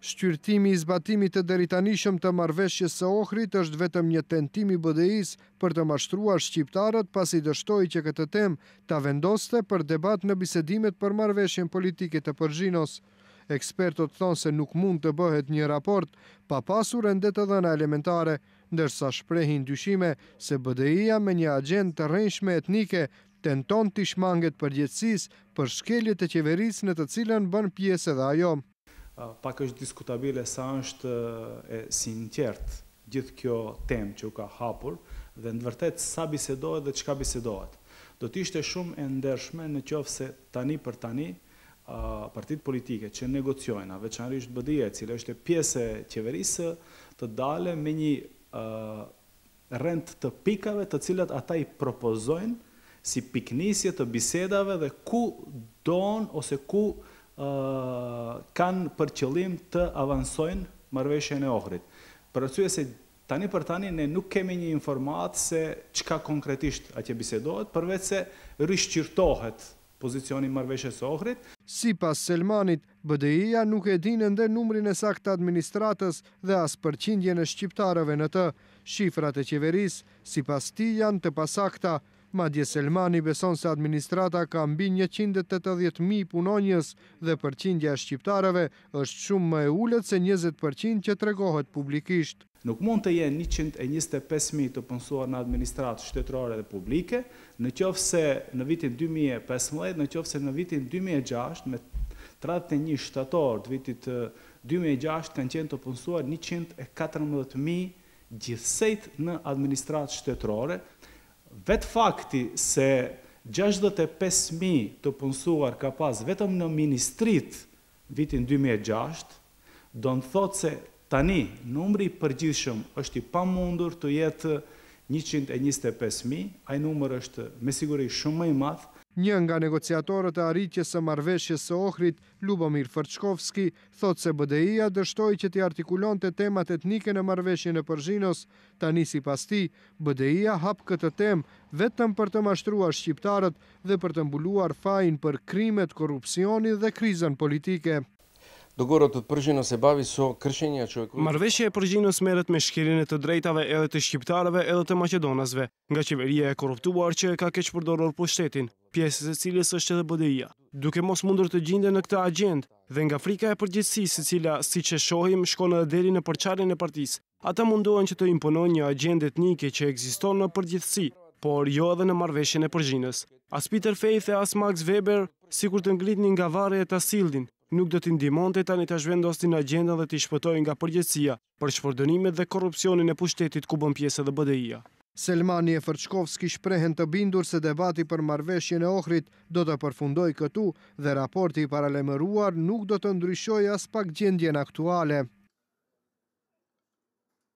Shqyrtimi i zbatimit të deritanishëm të marveshje së ohrit është vetëm një tentimi bëdejis për të mashtruar shqiptarët pas i dështoj që këtë tem të vendoste për debat në bisedimet për marveshjen politike të përgjinos. Ekspertot thonë se nuk mund të bëhet një raport pa pasur e ndetë dhëna elementare, ndërsa shprehin dyshime se bëdeja me një agent të rrenshme etnike tenton të shmanget përgjëtsis për shkeljet e qeveris në të cilën bën pjesë dhe ajomë pak është diskutabile sa është e sinqert gjithë kjo tem që u ka hapur dhe në vërtet sa bisedohet dhe qka bisedohet. Do t'ishte shumë e ndershme në qofë se tani për tani partit politike që negociojna, veçanërisht bëdije, cilë është pjese qeverisë, të dale me një rend të pikave të cilat ata i propozojnë si piknisje të bisedave dhe ku donë ose ku nështë kanë për qëllim të avansojnë marveshjen e ohrit. Për rësue se tani për tani ne nuk kemi një informat se qka konkretisht atje bisedohet, përvec se rishqirtohet pozicionin marveshjes e ohrit. Si pas Selmanit, BDI-ja nuk e dinë ndër numrin e sakt administratës dhe as përqindjen e shqiptarëve në të. Shifrat e qeveris, si pas ti janë të pasakta, Madje Selmani beson se administrata ka mbi 180.000 punonjës dhe përqindja shqiptareve është shumë më e ullet se 20% që tregohet publikisht. Nuk mund të jenë 125.000 të punësuar në administratë shtetërore dhe publike, në qofë se në vitin 2015, në qofë se në vitin 2006, me 31 shtator të vitit 2006, kanë qenë të punësuar 114.000 gjithsejt në administratë shtetërore, vetë fakti se 65.000 të punësuar ka pas vetëm në ministrit vitin 2006, do në thotë se tani numri përgjithshëm është i pa mundur të jetë 125.000, i numër është me siguri shumë më i madhë, Një nga negociatorët e arritjes së marveshjes së ohrit, Lubomir Fërçkovski, thot se BDI-a dështoj që t'i artikulon të temat etnike në marveshje në përzhinos, ta nisi pas ti, BDI-a hap këtë tem vetëm për të mashtrua shqiptarët dhe për të mbuluar fajn për krimet, korupcioni dhe krizën politike. Dogorot të përgjinës e bavi so kërshenja që e kërë... Marveshje e përgjinës meret me shkerin e të drejtave edhe të shqiptarëve edhe të Macedonasve, nga qeveria e korruptuar që e ka keqë përdoror për shtetin, pjesës e cilës është edhe bëdeja. Duke mos mundur të gjinde në këta agend, dhe nga frika e përgjithsi se cila, si që shohim, shkonë edhe deri në përqarin e partis, ata mundohen që të imponon një agend etnike që egziston në përgjithsi, por jo edhe në marveshjen e përgjinës. As Peter Faith e as Max Weber, si kur të ngritni nga vare e të asildin, Nuk do t'i ndihmonte tani tash vendosin agjendën dhe t'i shpëtojnë nga përgjegjësia për shpordhimet dhe korrupsionin e pushtetit ku bën pjesë edhe BDI-ja. Selmani Fërçkovski shprehen të bindur se debati për marveshjën e Ohrit do të përfundojë këtu dhe raporti i paralajmëruar nuk do të ndryshojë as pak gjendjen aktuale.